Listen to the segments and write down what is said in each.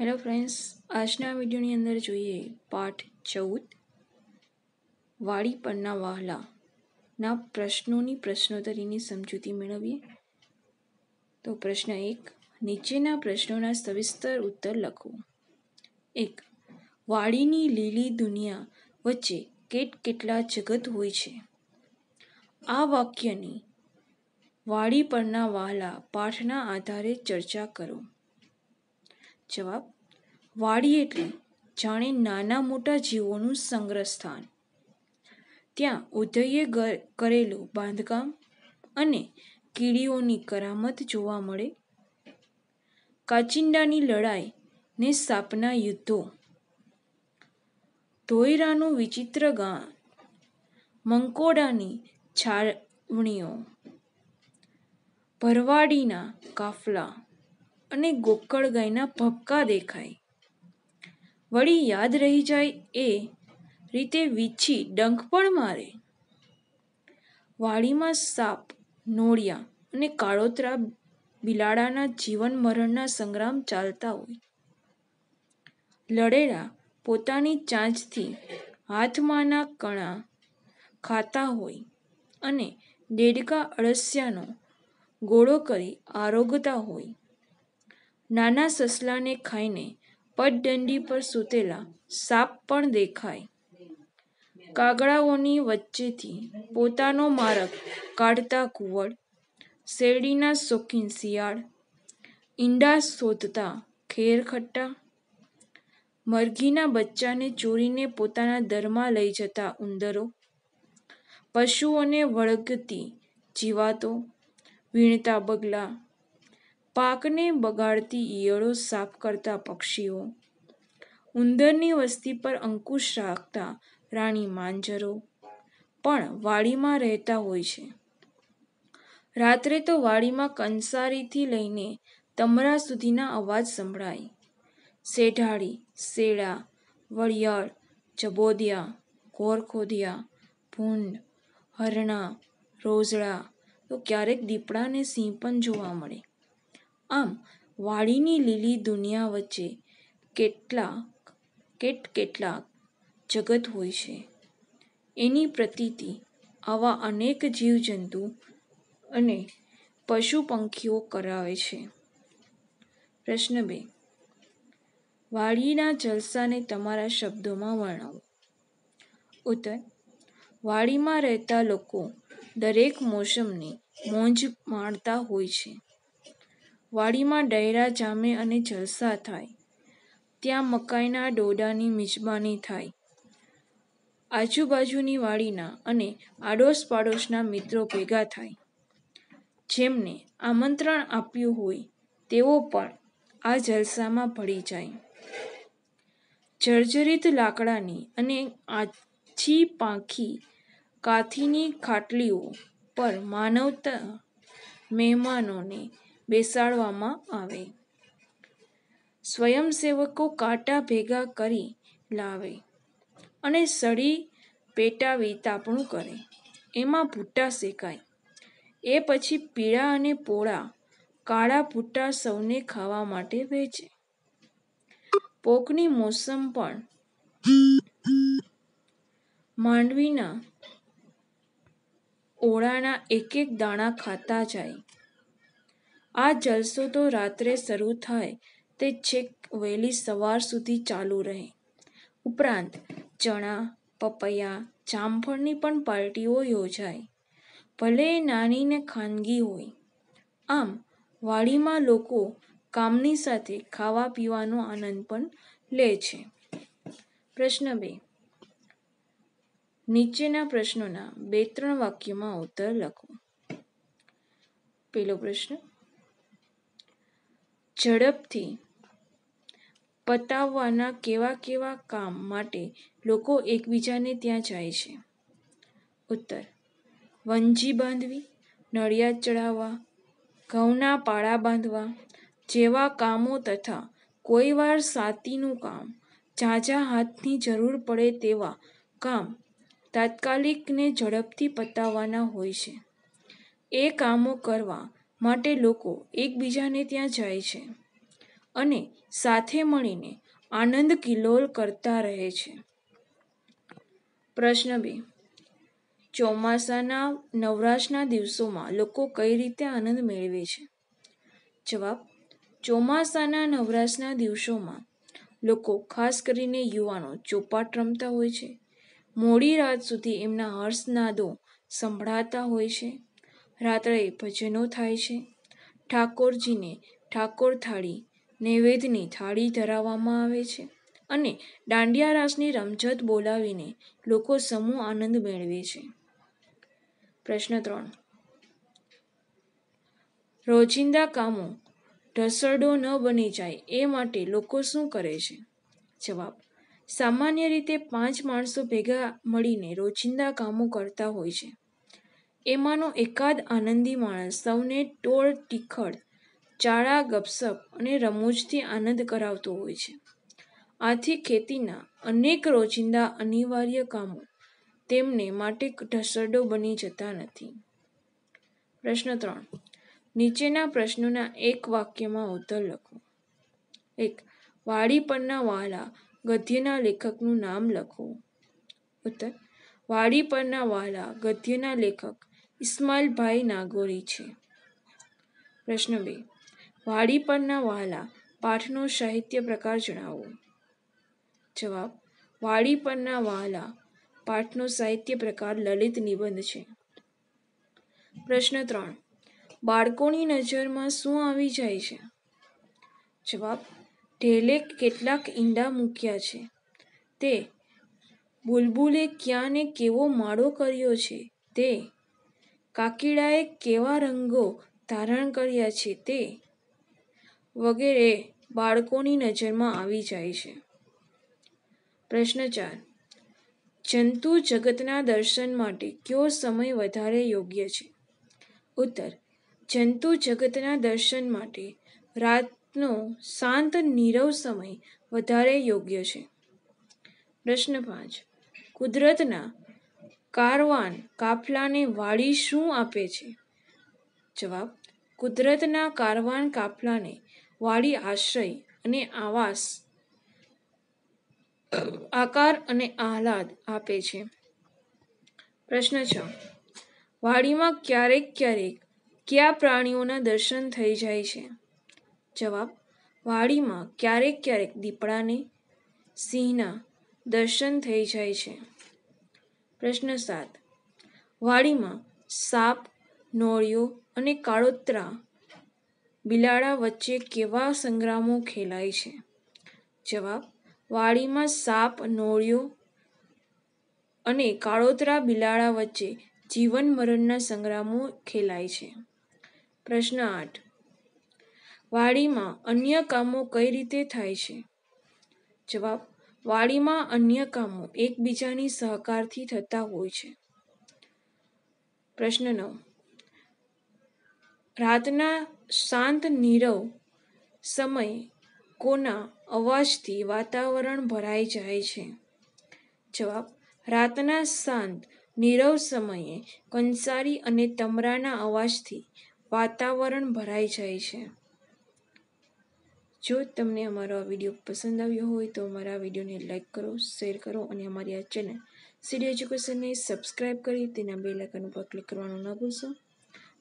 hello friends આજના વિડીયોની અંદર જોઈએ પાઠ ચૌદ વાડી પરના વાહલા ના પ્રશ્નોની પ્રશ્નોત્તરીની સમજૂતી મેળવીએ તો પ્રશ્ન એક નીચેના પ્રશ્નોના સવિસ્તર ઉત્તર લખો એક વાડીની લીલી દુનિયા વચ્ચે કેટ કેટલા જગત હોય છે આ વાક્યની વાડી પરના વાહલા પાઠના આધારે ચર્ચા કરો જવાબ વાડી એટલે જાણે નાના મોટા જીવોનું સંગ્રહ સ્થાન ત્યાં ઉધઈએ કરેલું બાંધકામ અને કીડીઓની કરામત જોવા મળે કાચિંડાની લડાઈ ને સાપના યુદ્ધો ધોયરાનું વિચિત્ર ગાન મંકોડાની છાવણીઓ ભરવાડીના કાફલા અને ગોકળ ગાયના ભભકા દેખાય વળી યાદ રહી જાય એ રીતે વીછી ડંખ પણ મારે વાડીમાં સાપ નોળિયા અને કાળોતરા બિલાડાના જીવન મરણના સંગ્રામ ચાલતા હોય લડેલા પોતાની ચાંચથી હાથમાંના કણા ખાતા હોય અને દેડકા અળસિયાનો ગોળો કરી આરોગતા હોય નાના સસલાને ખાઈને પગદંડી પર સૂતેલા સાપ પણ દેખાય કાગડાઓની વચ્ચેથી પોતાનો માર્ગ કાઢતા ઘુવડ શેરડીના શોખીન શિયાળ ઈંડા શોધતા ખેરખટ્ટા મરઘીના બચ્ચાને ચોરીને પોતાના દરમાં લઈ જતા ઉંદરો પશુઓને વળગતી જીવાતો વીણતા બગલા પાકને બગાડતી ઈયળો સાફ કરતા પક્ષીઓ ઉંદરની વસ્તી પર અંકુશ રાખતા રાણી માંજરો પણ વાડીમાં રહેતા હોય છે રાત્રે તો વાડીમાં કંસારીથી લઈને તમરા સુધીના અવાજ સંભળાય શેઢાળી શેડા વળિયાળ જબોદિયા ઘોરખોદિયા ભૂંડ હરણા રોઝળા તો ક્યારેક દીપડાને સિંહ પણ જોવા મળે આમ વાડીની લીલી દુનિયા વચ્ચે કેટલાક કેટ કેટલાક જગત હોય છે એની પ્રતીતિ આવા અનેક જીવજંતુ અને પશુ પંખીઓ કરાવે છે પ્રશ્ન બે વાડીના જલસાને તમારા શબ્દોમાં વર્ણવો ઉત્તર વાડીમાં રહેતા લોકો દરેક મોસમની મોંજ માણતા હોય છે વાડીમાં ડાયરા જામે અને જલસા થાય ત્યાં મકાઈના ડોડાની મિજબાની થાય આજુબાજુની વાડીના અને આડોશ પાડોશના મિત્રો ભેગા થાય જેમને આમંત્રણ આપ્યું હોય તેઓ પણ આ જલસામાં ભળી જાય જર્જરિત લાકડાની અને આછી પાંખી કાથીની ખાટલીઓ પર માનવતા મહેમાનોને બેસાડવામાં આવે સ્વયંસેવકો કાંટા ભેગા કરી લાવે અને સળી પેટાવી તાપણું કરે એમાં ભૂટ્ટા શેકાય એ પછી પીળા અને પોળા કાળા ભૂટ્ટા સૌને ખાવા માટે વેચે પોકની મોસમ પણ માંડવીના ઓળાના એક એક દાણા ખાતા જાય આ જલસો તો રાત્રે શરૂ થાય તે છેક વહેલી સવાર સુધી ચાલુ રહે ઉપરાંત ચણા પપૈયા જામફળની પણ પાર્ટીઓ યોજાય ભલે નાની ને ખાનગી હોય આમ વાડીમાં લોકો કામની સાથે ખાવા પીવાનો આનંદ પણ લે છે પ્રશ્ન બે નીચેના પ્રશ્નોના બે ત્રણ વાક્યમાં ઉત્તર લખો પહેલો પ્રશ્ન ઝડપથી પતાવવાના કેવા કેવા કામ માટે લોકો એકબીજાને ત્યાં જાય છે ઉત્તર વંજી બાંધવી નળિયા ચડાવવા ઘઉંના પાળા બાંધવા જેવા કામો તથા કોઈવાર સાતીનું કામ ઝાઝા હાથની જરૂર પડે તેવા કામ તાત્કાલિકને ઝડપથી પતાવવાના હોય છે એ કામો કરવા માટે લોકો એકબીજાને ત્યાં જાય છે અને સાથે મળીને આનંદ કિલોલ કરતા રહે છે પ્રશ્ન બે ચોમાસાના નવરાશના દિવસોમાં લોકો કઈ રીતે આનંદ મેળવે છે જવાબ ચોમાસાના નવરાશના દિવસોમાં લોકો ખાસ કરીને યુવાનો ચોપાટ રમતા હોય છે મોડી રાત સુધી એમના હર્ષનાદો સંભળાતા હોય છે રાત્રે ભજનો થાય છે ઠાકોરજીને ઠાકોર થાળી નૈવેદ્યની થાળી ધરાવવામાં આવે છે અને દાંડિયા રાસની રમઝટ બોલાવીને લોકો સમૂહ આનંદ મેળવે છે પ્રશ્ન ત્રણ રોજિંદા કામો ઢસરડો ન બની જાય એ માટે લોકો શું કરે છે જવાબ સામાન્ય રીતે પાંચ માણસો ભેગા મળીને રોજિંદા કામો કરતા હોય છે એમાંનો એકાદ આનંદી માણસ સૌને ટોળ ટીખળ ચાળા ગપસપ અને રમૂજથી આનંદ કરાવતો હોય છે આથી ખેતીના અનેક રોજિંદા અનિવાર્ય કામો તેમને માટે ઢસરડો બની જતા નથી પ્રશ્ન ત્રણ નીચેના પ્રશ્નોના એક વાક્યમાં ઉત્તર લખો એક વાડી પરના વાલા ગદ્યના લેખકનું નામ લખો ઉત્તર વાડી પરના વાલા ગદ્યના લેખક ઇસ્માઇલભાઈ નાગોરી છે પ્રશ્ન બે વાડી પરના વહાલા પાઠનો સાહિત્ય પ્રકાર જણાવો જવાબ વાડી પરના વહાલા પાઠનો સાહિત્ય પ્રકાર લલિત નિબંધ છે પ્રશ્ન ત્રણ બાળકોની નજરમાં શું આવી જાય છે જવાબ ઢેલે કેટલાક ઈંડા મૂક્યા છે તે બુલબુલે ક્યાં ને કેવો માળો કર્યો છે તે કાકીડાએ કેવા રંગો ધારણ કર્યા છે તે વગેરે બાળકોની નજરમાં આવી જાય છે પ્રશ્ન ચાર જંતુ જગતના દર્શન માટે કયો સમય વધારે યોગ્ય છે ઉત્તર જંતુ જગતના દર્શન માટે રાતનો શાંત નીરવ સમય વધારે યોગ્ય છે પ્રશ્ન પાંચ કુદરતના કારવાન કાફલાને વાડી શું આપે છે જવાબ કુદરતના કારવાન કાફલાને વાડી આશ્રય અને આવાસ આકાર અને આહલાદ આપે છે પ્રશ્ન છ વાડીમાં ક્યારેક ક્યારેક કયા પ્રાણીઓના દર્શન થઈ જાય છે જવાબ વાડીમાં ક્યારેક ક્યારેક દીપડાને સિંહના દર્શન થઈ જાય છે પ્રશ્ન સાત વાડીમાં સાપ નોળિયો અને કાળોત્રા બિલાડા વચ્ચે કેવા સંગ્રામો ખેલાય છે જવાબ વાડીમાં સાપ નોળિયો અને કાળોતરા બિલાડા વચ્ચે જીવન મરણના સંગ્રામો ખેલાય છે પ્રશ્ન આઠ વાડીમાં અન્ય કામો કઈ રીતે થાય છે જવાબ વાડીમાં અન્ય કામો એકબીજાની સહકારથી થતા હોય છે પ્રશ્ન નવ રાતના શાંત નીરવ સમય કોના અવાજથી વાતાવરણ ભરાઈ જાય છે જવાબ રાતના શાંત નીરવ સમયે કંસારી અને તમરાના અવાજથી વાતાવરણ ભરાઈ જાય છે જો તમને અમારો આ વિડીયો પસંદ આવ્યો હોય તો અમારા વિડીયોને લાઇક કરો શેર કરો અને અમારી આ ચેનલ સીડી એજ્યુકેશનને સબસ્ક્રાઇબ કરી તેના બે લાઇકન ઉપર ક્લિક કરવાનું ન ભૂલશો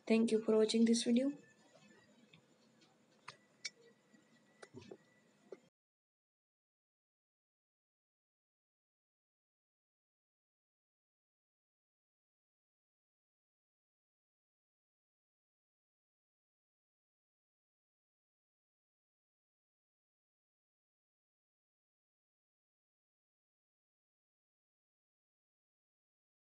thank you for watching this video